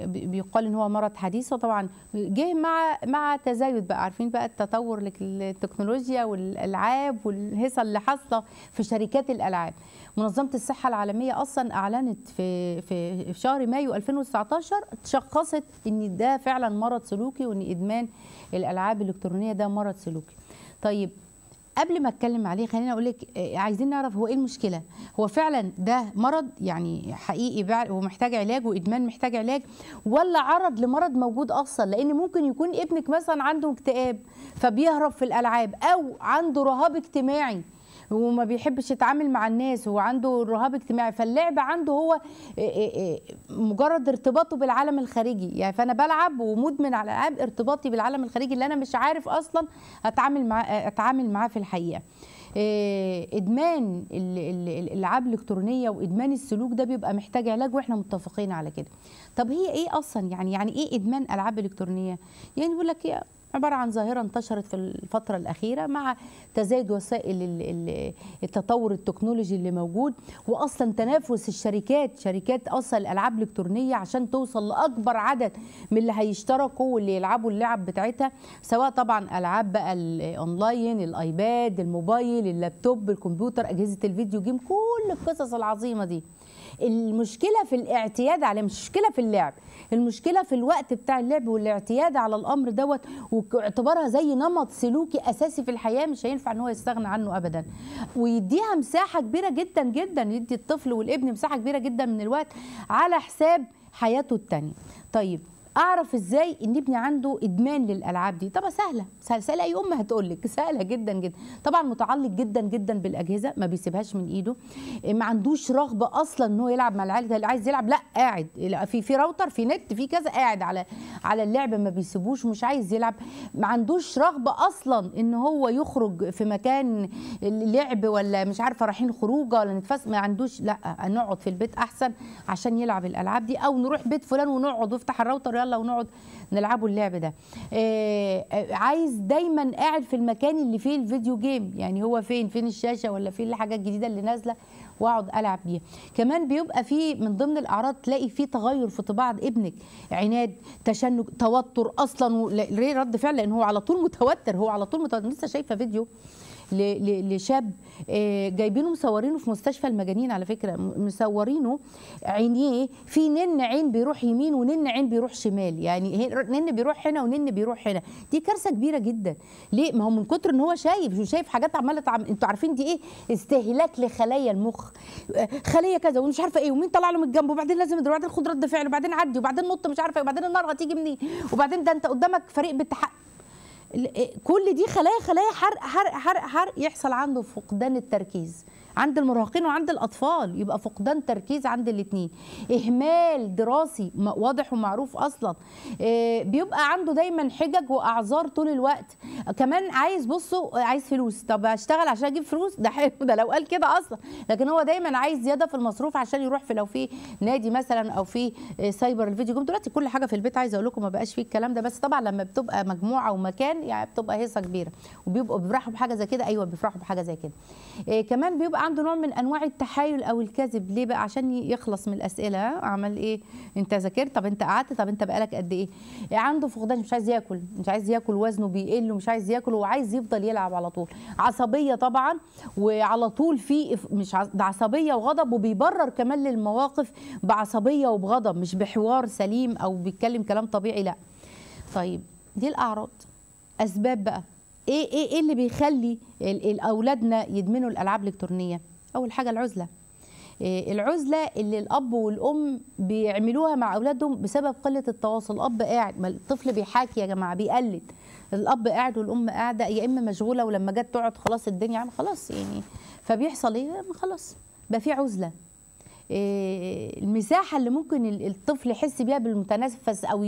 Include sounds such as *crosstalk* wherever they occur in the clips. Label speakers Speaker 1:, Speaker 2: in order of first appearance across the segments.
Speaker 1: بيقال ان هو مرض حديث وطبعا جه مع مع تزايد بقى عارفين بقى التطور للتكنولوجيا والالعاب والهيصه اللي حاصله في شركات الالعاب منظمه الصحه العالميه اصلا اعلنت في في شهر مايو 2019 شخصت ان ده فعلا مرض سلوكي وان ادمان الالعاب الالكترونيه ده مرض سلوكي طيب قبل ما اتكلم عليه خليني اقول لك آه، عايزين نعرف هو ايه المشكله هو فعلا ده مرض يعني حقيقي ومحتاج علاج وادمان محتاج علاج ولا عرض لمرض موجود اصلا لان ممكن يكون ابنك مثلا عنده اكتئاب فبيهرب في الالعاب او عنده رهاب اجتماعي وما بيحبش يتعامل مع الناس هو عنده رهاب اجتماعي فاللعب عنده هو آه، آه، آه، مجرد ارتباطه بالعالم الخارجي يعني فانا بلعب ومدمن على العاب ارتباطي بالعالم الخارجي اللي انا مش عارف اصلا اتعامل معاه اتعامل معاه في الحقيقه ادمان الالعاب الالكترونيه وادمان السلوك ده بيبقى محتاج علاج واحنا متفقين على كده طب هي ايه اصلا يعني يعني ايه ادمان العاب الكترونيه يعني بيقول لك عبارة عن ظاهرة انتشرت في الفترة الأخيرة مع تزايد وسائل التطور التكنولوجي اللي موجود وأصلا تنافس الشركات شركات أصلا الألعاب الإلكترونية عشان توصل لأكبر عدد من اللي هيشتركوا واللي يلعبوا اللعب بتاعتها سواء طبعا ألعاب بقى الأونلاين الأيباد الموبايل اللابتوب الكمبيوتر أجهزة الفيديو جيم كل القصص العظيمة دي المشكله في الاعتياد على مش مشكله في اللعب المشكله في الوقت بتاع اللعب والاعتياد على الامر دوت واعتبارها زي نمط سلوكي اساسي في الحياه مش هينفع أنه هو يستغنى عنه ابدا ويديها مساحه كبيره جدا جدا يدي الطفل والابن مساحه كبيره جدا من الوقت على حساب حياته التانيه طيب اعرف ازاي ان ابني عنده ادمان للالعاب دي طب سهله سهله سهل اي ام هتقول لك *laughs* سهله جدا جدا طبعا متعلق جدا جدا بالاجهزه ما بيسيبهاش من ايده إيه، ما عندوش رغبه اصلا ان هو يلعب مع العيال اللي عايز يلعب لا قاعد في في راوتر في نت في كذا قاعد على على اللعب ما بيسيبوش مش عايز يلعب ما عندوش رغبه اصلا ان هو يخرج في مكان لعب ولا مش عارفه رايحين خروجه ولا نتفس ما عندوش لا نقعد في البيت احسن عشان يلعب الالعاب دي او نروح بيت فلان ونقعد وافتح الراوتر يلا ونقعد نلعبوا اللعب ده آه،, آه عايز دايما قاعد في المكان اللي فيه الفيديو جيم يعني هو فين فين الشاشه ولا فين الحاجه الجديده اللي نازله واقعد العب بيها كمان بيبقى في من ضمن الاعراض تلاقي في تغير في طباع ابنك عناد تشنج توتر اصلا ليه رد فعل لان هو على طول متوتر هو على طول متوتر لسه شايفه فيديو لشاب آه، جايبينه مصورينه في مستشفى المجانين على فكره مصورينه عينيه في نن عين بيروح يمين ونن عين بيروح شمال يعني نن بيروح هنا ونن بيروح هنا دي كارثه كبيره جدا ليه ما هو من كتر ان هو شايف شايف حاجات عماله عم... انتوا عارفين دي ايه استهلاك لخلايا المخ آه، خليه كذا ومش عارفه ايه ومين طلع له من الجنب وبعدين لازم وبعدين خد رد فعل وبعدين عدي وبعدين نط مش عارفه ايه وبعدين النار هتيجي منين وبعدين ده انت قدامك فريق بتحقق إيه، كل دي خلايا خلايا حرق حرق حرق حرق يحصل عنده فقدان التركيز عند المراهقين وعند الاطفال يبقى فقدان تركيز عند الاثنين اهمال دراسي واضح ومعروف اصلا آه، بيبقى عنده دايما حجج واعذار طول الوقت كمان عايز بصوا عايز فلوس طب هشتغل عشان اجيب فلوس *laughs* ده حلو ده لو قال كده اصلا لكن هو دايما عايز زياده في المصروف عشان يروح في لو في نادي مثلا او في آه، سايبر الفيديو جيم دلوقتي كل حاجه في البيت عايز اقول لكم ما بقاش فيه الكلام ده بس طبعا لما بتبقى مجموعه ومكان يعني بتبقى هيصه كبيره وبيبقوا بيفرحوا بحاجه زي كده ايوه بيفرحوا بحاجه زي كده آه، كمان بيبقى بقى عنده نوع من انواع التحايل او الكذب ليه بقى عشان يخلص من الاسئله عمل ايه انت ذاكرت طب انت قعدت طب انت بقالك قد ايه عنده فقدان مش عايز ياكل مش عايز ياكل وزنه بيقل ومش عايز ياكل وعايز يفضل يلعب على طول عصبيه طبعا وعلى طول في مش ده عصبيه وغضب وبيبرر كمان للمواقف بعصبيه وبغضب مش بحوار سليم او بيتكلم كلام طبيعي لا طيب دي الاعراض اسباب بقى ايه ايه ايه اللي بيخلي اولادنا يدمنوا الالعاب الالكترونيه اول حاجه العزله إيه، العزله اللي الاب والام بيعملوها مع اولادهم بسبب قله التواصل الاب قاعد ما الطفل بيحاكي يا جماعه بيقلد الاب قاعد والام قاعده يا اما مشغوله ولما جت تقعد خلاص الدنيا خلاص يعني فبيحصل ايه خلاص بقى في عزله إيه، المساحه اللي ممكن الطفل يحس بيها بالمتنفس او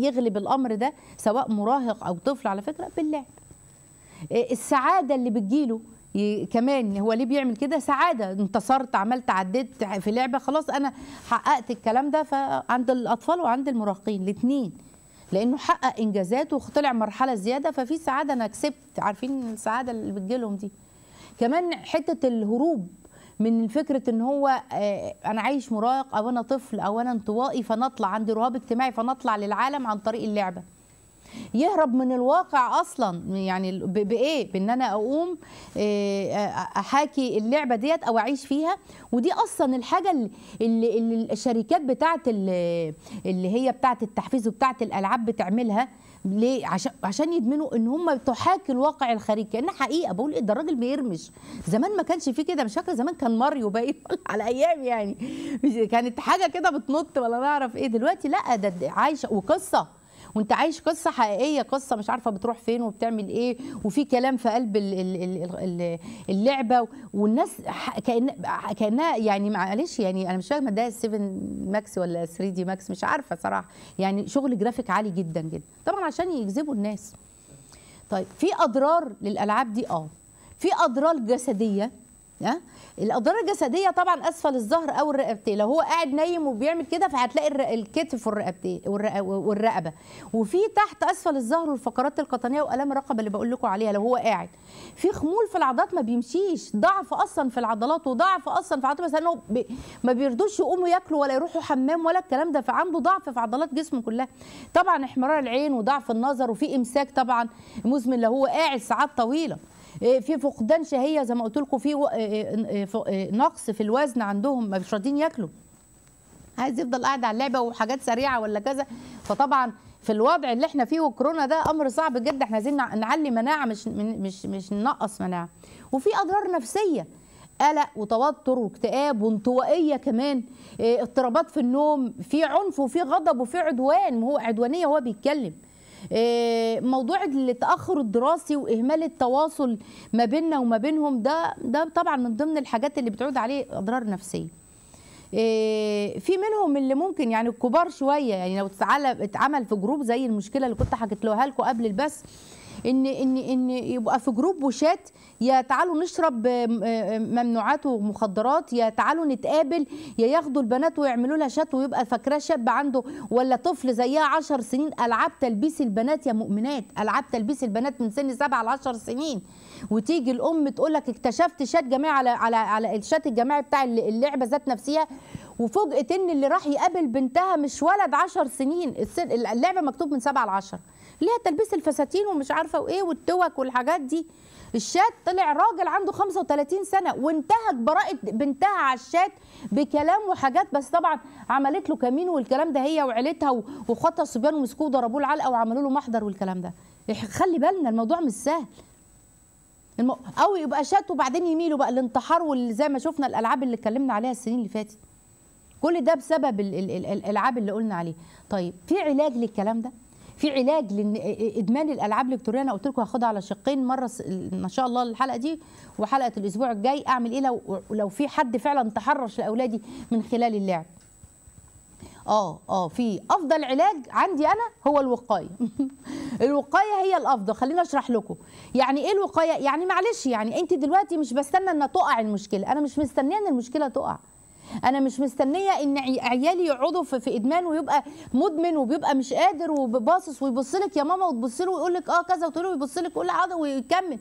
Speaker 1: يغلب الامر ده سواء مراهق او طفل على فكره باللعب السعاده اللي بتجيله كمان هو ليه بيعمل كده سعاده انتصرت عملت عديت في لعبه خلاص انا حققت الكلام ده فعند الاطفال وعند المراهقين الاثنين لانه حقق انجازات وطلع مرحله زياده ففي سعاده انا كسبت عارفين السعاده اللي بتجيلهم دي كمان حته الهروب من فكره ان هو آه، انا عايش مراهق او انا طفل او انا انطوائي فنطلع عندي رهاب اجتماعي فنطلع للعالم عن طريق اللعبه يهرب من الواقع اصلا يعني بايه بان انا اقوم آه، آه، احاكي اللعبه ديت او اعيش فيها ودي اصلا الحاجه اللي, الشركات بتاعه اللي هي بتاعه التحفيز وبتاعه الالعاب بتعملها ليه عشان عشان يدمنوا ان هم تحاكي الواقع الخارجي كان حقيقه بقول ايه ده الراجل بيرمش زمان ما كانش فيه كده مش فاكره زمان كان ماريو باين *laughs* على ايام يعني كانت حاجه كده بتنط ولا نعرف ايه دلوقتي لا ده عايشه وقصه وانت عايش قصه حقيقيه قصه مش عارفه بتروح فين وبتعمل ايه وفي كلام في قلب اللعبه والناس كان كانها يعني معلش يعني انا مش فاهمه ده 7 ماكس ولا 3 دي ماكس مش عارفه صراحه يعني شغل جرافيك عالي جدا جدا طبعا عشان يجذبوا الناس طيب في اضرار للالعاب دي اه في اضرار جسديه الاضرار الجسديه طبعا اسفل الظهر او الرقبتين لو هو قاعد نايم وبيعمل كده فهتلاقي الكتف والرقبتين والرقبه وفي تحت اسفل الظهر والفقرات القطنيه والام الرقبه اللي بقول لكم عليها لو هو قاعد في خمول في العضلات ما بيمشيش ضعف اصلا في العضلات وضعف اصلا في عضلات مثلا بي ما بيرضوش يقوموا ياكلوا ولا يروحوا حمام ولا الكلام ده فعنده ضعف في عضلات جسمه كلها طبعا احمرار العين وضعف النظر وفي امساك طبعا مزمن لو هو قاعد ساعات طويله إيه، في فقدان شهيه زي ما قلت لكم في إيه، إيه، نقص في الوزن عندهم مش راضيين ياكلوا عايز يفضل قاعد على اللعبه وحاجات سريعه ولا كذا فطبعا في الوضع اللي احنا فيه وكورونا ده امر صعب جدا احنا عايزين نعلي مناعه مش مش مش ننقص مناعه وفي اضرار نفسيه قلق وتوتر واكتئاب وانطوائيه كمان اضطرابات في النوم في عنف وفي غضب وفي عدوان هو عدوانيه وهو بيتكلم آه، موضوع التاخر الدراسي واهمال التواصل ما بيننا وما بينهم ده ده طبعا من ضمن الحاجات اللي بتعود عليه اضرار نفسيه آه، في منهم اللي ممكن يعني الكبار شويه يعني لو اتعمل في جروب زي المشكله اللي كنت حكيت لها لكم قبل البث ان ان ان يبقى في جروب وشات يا تعالوا نشرب آه، آه، ممنوعات ومخدرات يا تعالوا نتقابل يا ياخدوا البنات ويعملوا لها شات ويبقى فاكراه شاب عنده ولا طفل زيها 10 سنين العاب تلبيس البنات يا مؤمنات العاب تلبيس البنات من سن 7 ل 10 سنين وتيجي الام تقول لك اكتشفت شات جماعي على على على الشات الجماعي بتاع اللعبه ذات نفسها وفوجئت ان اللي راح يقابل بنتها مش ولد 10 سنين اللعبه مكتوب من 7 ل 10 ليه تلبيس الفساتين ومش عارفه وايه والتوك والحاجات دي الشات طلع راجل عنده 35 سنه وانتهك براءه بنتها على الشات بكلام وحاجات بس طبعا عملت له كمين والكلام ده هي وعيلتها وخطى الصبيان ومسكوه ضربوه العلقه وعملوا له محضر والكلام ده خلي بالنا الموضوع مش سهل او يبقى شات وبعدين يميلوا بقى الانتحار واللي ما شفنا الالعاب اللي اتكلمنا عليها السنين اللي فاتت كل ده بسبب الالعاب اللي قلنا عليه طيب في علاج للكلام ده في علاج لادمان الالعاب الالكترونيه انا قلت لكم هاخدها على شقين مره ما شاء الله الحلقه دي وحلقه الاسبوع الجاي اعمل ايه لو لو في حد فعلا تحرش لاولادي من خلال اللعب اه اه في افضل علاج عندي انا هو الوقايه *laughs* الوقايه هي الافضل خليني اشرح لكم يعني ايه الوقايه يعني معلش يعني انت دلوقتي مش بستنى ان تقع المشكله انا مش مستنيه ان المشكله تقع انا مش مستنيه ان عيالي يقعدوا في ادمان ويبقى مدمن وبيبقى مش قادر وباصص ويبص لك يا ماما وتبص له ويقول لك اه كذا وتقول له يبص لك قول عضو ويكمل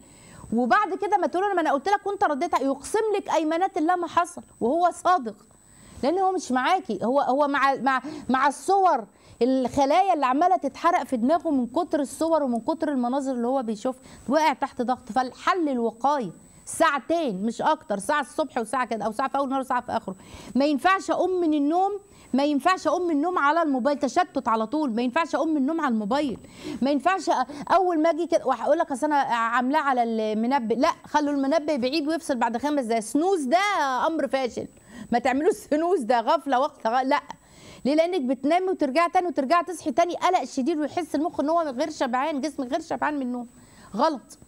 Speaker 1: وبعد كده ما تقول له ما انا قلت لك وانت رديت يقسم لك ايمانات الله ما حصل وهو صادق لان هو مش معاكي هو هو مع مع مع الصور الخلايا اللي عماله تتحرق في دماغه من كتر الصور ومن كتر المناظر اللي هو بيشوفها وقع تحت ضغط فالحل الوقايه ساعتين مش اكتر ساعه الصبح وساعه كده او ساعه في اول نهار وساعه في اخره ما ينفعش اقوم من النوم ما ينفعش اقوم من النوم على الموبايل تشتت على طول ما ينفعش اقوم من النوم على الموبايل ما ينفعش اول ما اجي كده وهقول لك اصل انا عاملاه على المنبه لا خلوا المنبه بعيد ويفصل بعد خمس دقايق سنوز ده امر فاشل ما تعملوش سنوز ده غفله وقت لا ليه لانك بتنامي وترجع تاني وترجع تصحي تاني قلق شديد ويحس المخ ان هو غير شبعان جسمك غير شبعان من النوم غلط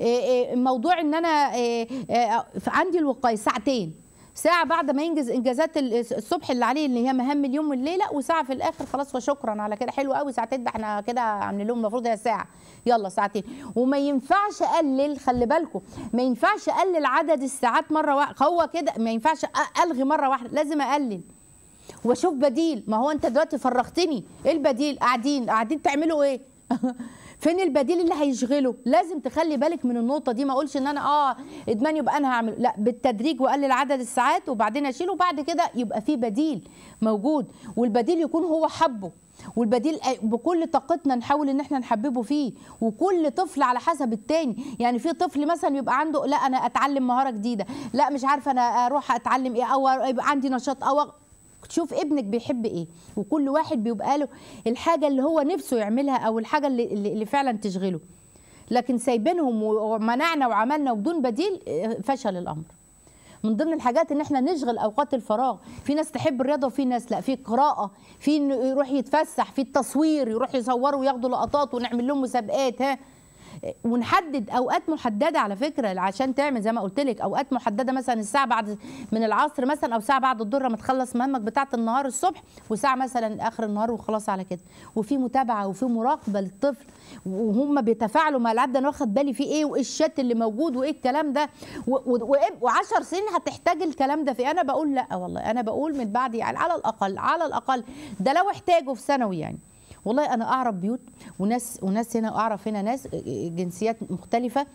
Speaker 1: إيه، إيه، موضوع ان انا إيه، عندي الوقايه ساعتين ساعة بعد ما ينجز انجازات الصبح اللي عليه اللي هي مهام اليوم والليلة وساعة في الاخر خلاص وشكرا على كده حلو قوي ساعتين ده احنا كده عاملين لهم المفروض هي ساعة يلا ساعتين وما ينفعش اقلل خلي بالكم ما ينفعش اقلل عدد الساعات مرة واحدة هو كده ما ينفعش الغي مرة واحدة لازم اقلل واشوف بديل ما هو انت دلوقتي فرغتني ايه البديل قاعدين قاعدين تعملوا ايه *laughs* فين البديل اللي هيشغله لازم تخلي بالك من النقطه دي ما اقولش ان انا اه ادمان يبقى انا هعمل لا بالتدريج واقلل عدد الساعات وبعدين اشيله وبعد كده يبقى في بديل موجود والبديل يكون هو حبه والبديل آه، بكل طاقتنا نحاول ان احنا نحببه فيه وكل طفل على حسب التاني يعني في طفل مثلا يبقى عنده لا انا اتعلم مهاره جديده لا مش عارفه انا اروح اتعلم ايه او يبقى عندي نشاط او تشوف ابنك بيحب ايه وكل واحد بيبقى له الحاجه اللي هو نفسه يعملها او الحاجه اللي, اللي فعلا تشغله لكن سايبينهم ومنعنا وعملنا وبدون بديل آه، فشل الامر من ضمن الحاجات ان احنا نشغل اوقات الفراغ في ناس تحب الرياضه وفي ناس لا في قراءه في يروح يتفسح في التصوير يروح يصوروا وياخدوا لقطات ونعمل لهم مسابقات ها ونحدد اوقات محدده على فكره عشان تعمل زي ما قلت لك اوقات محدده مثلا الساعه بعد من العصر مثلا او ساعه بعد الظهر ما تخلص مهمك بتاعه النهار الصبح وساعه مثلا اخر النهار وخلاص على كده وفي متابعه وفي مراقبه للطفل وهم بيتفاعلوا مع العاب ده انا واخد بالي في ايه وايه الشات اللي موجود وايه الكلام ده و10 سنين هتحتاج الكلام ده في إيه؟ انا بقول لا والله انا بقول من بعد يعني على الاقل على الاقل ده لو احتاجه في ثانوي يعني والله انا اعرف بيوت وناس وناس هنا اعرف هنا ناس آه، آه، جنسيات مختلفه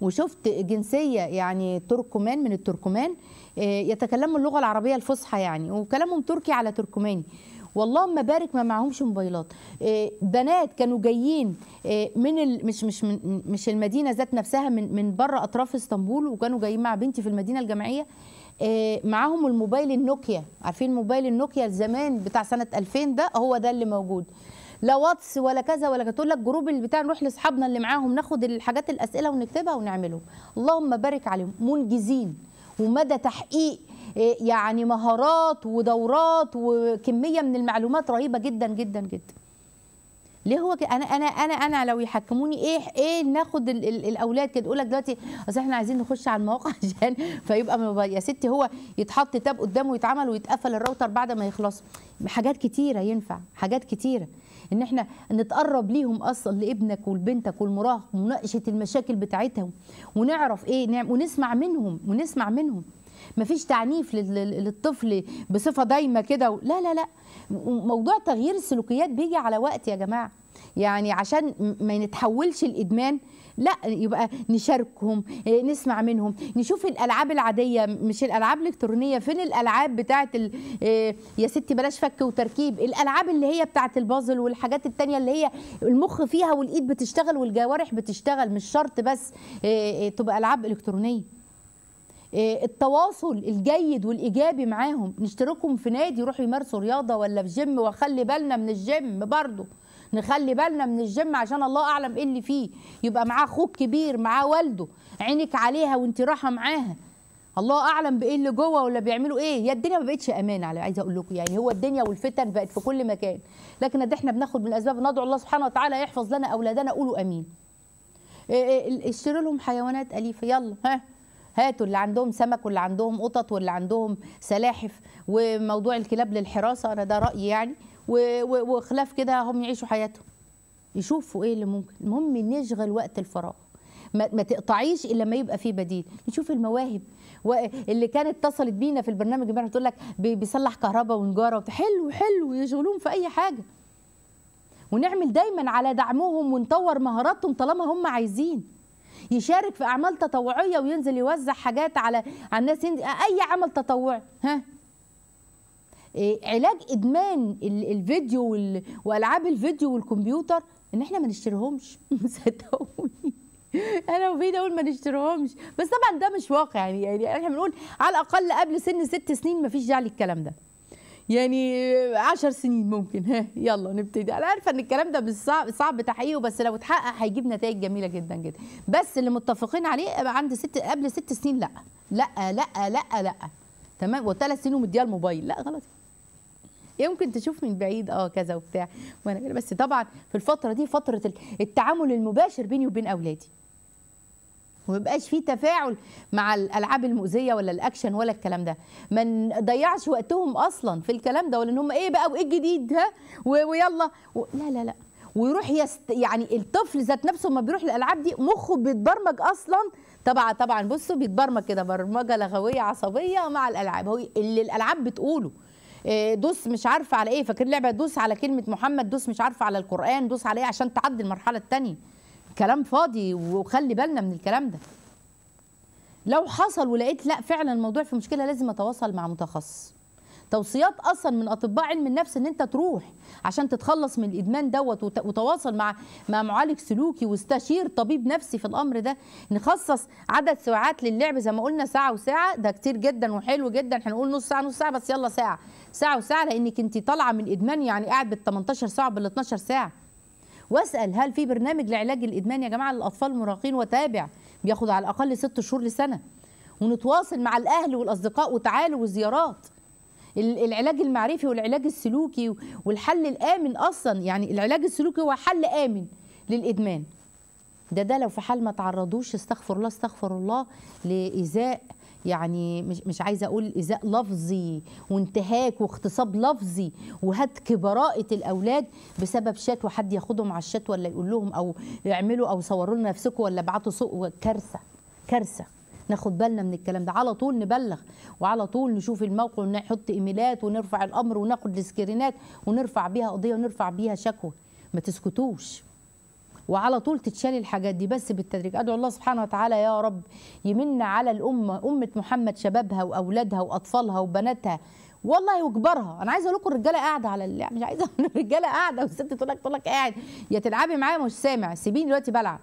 Speaker 1: وشفت جنسيه يعني تركمان من التركمان آه، يتكلموا اللغه العربيه الفصحى يعني وكلامهم تركي على تركماني والله ما بارك ما معهمش موبايلات بنات كانوا جايين من مش مش مش المدينه ذات نفسها من من بره اطراف اسطنبول وكانوا جايين مع بنتي في المدينه الجامعيه آه، معاهم الموبايل النوكيا عارفين موبايل النوكيا زمان بتاع سنه 2000 ده هو ده اللي موجود لا واتس ولا كذا ولا كذا تقول لك جروب اللي بتاع نروح لاصحابنا اللي معاهم ناخد الحاجات الاسئله ونكتبها ونعمله اللهم بارك عليهم منجزين ومدى تحقيق آه، يعني مهارات ودورات وكميه من المعلومات رهيبه جدا جدا جدا ليه هو كده انا انا انا انا لو يحكموني ايه ايه ناخد الاولاد كده يقول لك دلوقتي اصل احنا عايزين نخش على المواقع *laughs* عشان فيبقى يا ستي هو يتحط تاب قدامه ويتعمل ويتقفل الراوتر بعد ما يخلص حاجات كتيره ينفع حاجات كتيره ان احنا نتقرب ليهم اصلا لابنك ولبنتك والمراهق مناقشه المشاكل بتاعتهم ونعرف ايه نعم، ونسمع منهم ونسمع منهم مفيش تعنيف للطفل بصفه دايمه كده لا لا لا موضوع تغيير السلوكيات بيجي على وقت يا جماعه يعني عشان ما نتحولش الادمان لا يبقى نشاركهم نسمع منهم نشوف الالعاب العاديه مش الالعاب الالكترونيه فين الالعاب بتاعه آه، يا ستي بلاش فك وتركيب الالعاب اللي هي بتاعه البازل والحاجات التانية اللي هي المخ فيها والايد بتشتغل والجوارح بتشتغل مش شرط بس آه، آه، تبقى العاب الكترونيه آه، التواصل الجيد والايجابي معاهم نشتركهم في نادي يروحوا يمارسوا رياضه ولا في جيم وخلي بالنا من الجيم برضه نخلي بالنا من الجيم عشان الله اعلم ايه اللي فيه يبقى معاه اخوك كبير معاه والده عينك عليها وانت رايحه معاها الله اعلم بايه اللي جوه ولا بيعملوا ايه يا الدنيا ما بقتش امان على عايزه اقول لكم يعني هو الدنيا والفتن بقت في كل مكان لكن ده احنا بناخد من الاسباب ندعو الله سبحانه وتعالى يحفظ لنا اولادنا قولوا امين آه، آه، اشتري لهم حيوانات اليفه يلا ها هاتوا اللي عندهم سمك واللي عندهم قطط واللي عندهم سلاحف وموضوع الكلاب للحراسه انا ده رايي يعني وخلاف كده هم يعيشوا حياتهم يشوفوا ايه اللي ممكن المهم نشغل وقت الفراغ ما, تقطعيش الا لما يبقى في بديل نشوف المواهب اللي كانت اتصلت بينا في البرنامج امبارح تقول لك بيصلح كهرباء ونجاره حلو حلو يشغلوهم في اي حاجه ونعمل دايما على دعمهم ونطور مهاراتهم طالما هم عايزين يشارك في اعمال تطوعيه وينزل يوزع حاجات على على الناس اي عمل تطوعي ها إيه، علاج ادمان الفيديو والعاب الفيديو والكمبيوتر ان احنا ما نشتريهمش *laughs* صدقوني انا وفيدا اقول ما نشتريهمش بس طبعا ده مش واقع يعني يعني احنا بنقول على الاقل قبل سن ست سنين ما فيش داعي للكلام ده يعني 10 سنين ممكن ها يلا نبتدي انا عارفه ان الكلام ده صعب صعب تحقيقه بس لو اتحقق هيجيب نتائج جميله جدا جدا بس اللي متفقين عليه عند ست قبل ست سنين لا لا لا لا لا تمام وثلاث سنين ومديها الموبايل لا غلط يمكن تشوف من بعيد اه كذا وبتاع وانا بس طبعا في الفتره دي فتره التعامل المباشر بيني وبين اولادي وما يبقاش فيه تفاعل مع الالعاب المؤذيه ولا الاكشن ولا الكلام ده ما نضيعش وقتهم اصلا في الكلام ده ولا ان هم ايه بقى وايه الجديد ها ويلا و... لا لا لا ويروح يست يعني الطفل ذات نفسه ما بيروح الالعاب دي مخه بيتبرمج اصلا طبعا طبعا بصوا بيتبرمج كده برمجه لغويه عصبيه مع الالعاب هو اللي الالعاب بتقوله آه، دوس مش عارفه على ايه فاكر لعبه دوس على كلمه محمد دوس مش عارفه على القران دوس على ايه عشان تعدي المرحله الثانيه كلام فاضي وخلي بالنا من الكلام ده لو حصل ولقيت لا فعلا الموضوع في مشكله لازم اتواصل مع متخصص توصيات اصلا من اطباء علم النفس ان انت تروح عشان تتخلص من الادمان دوت وتواصل مع مع معالج سلوكي واستشير طبيب نفسي في الامر ده نخصص عدد ساعات للعب زي ما قلنا ساعه وساعه ده كتير جدا وحلو جدا هنقول نص ساعه نص ساعه بس يلا ساعه ساعه وساعه لانك انت طالعه من الادمان يعني قاعد بال 18 ساعه وبال 12 ساعه واسال هل في برنامج لعلاج الادمان يا جماعه للاطفال المراهقين وتابع بياخد على الاقل ست شهور لسنه ونتواصل مع الاهل والاصدقاء وتعالوا وزيارات العلاج المعرفي والعلاج السلوكي والحل الامن اصلا يعني العلاج السلوكي هو حل امن للادمان ده ده لو في حال ما تعرضوش استغفر الله استغفر الله لايذاء يعني مش مش عايزه اقول ايذاء لفظي وانتهاك واغتصاب لفظي وهتك براءه الاولاد بسبب شتوى حد ياخدهم على الشتوى ولا يقول لهم او اعملوا او صوروا لنا نفسكم ولا ابعتوا سوق كارثه كارثه ناخد بالنا من الكلام ده على طول نبلغ وعلى طول نشوف الموقع ونحط ايميلات ونرفع الامر وناخد السكرينات ونرفع بيها قضيه ونرفع بيها شكوى ما تسكتوش وعلى طول تتشال الحاجات دي بس بالتدريج ادعو الله سبحانه وتعالى يا رب يمن على الامه امه محمد شبابها واولادها واطفالها وبناتها والله وكبرها انا عايزه اقول لكم الرجاله قاعده على اللي. مش عايزه الرجاله قاعده والست تقول لك تقول لك قاعد يا تلعبي معايا مش سامع سيبيني دلوقتي بلعب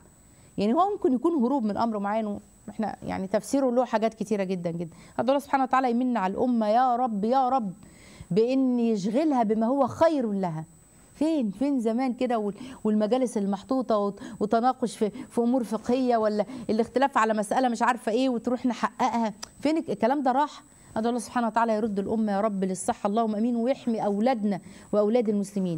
Speaker 1: يعني هو ممكن يكون هروب من امر معين احنا يعني تفسيره له حاجات كتيره جدا جدا ادعو الله سبحانه وتعالى يمن على الامه يا رب يا رب بان يشغلها بما هو خير لها فين فين زمان كده والمجالس المحطوطه وتناقش في, في امور فقهيه ولا الاختلاف على مساله مش عارفه ايه وتروح نحققها فين الكلام ده راح ادعو الله سبحانه وتعالى يرد الامه يا رب للصحه اللهم امين ويحمي اولادنا واولاد المسلمين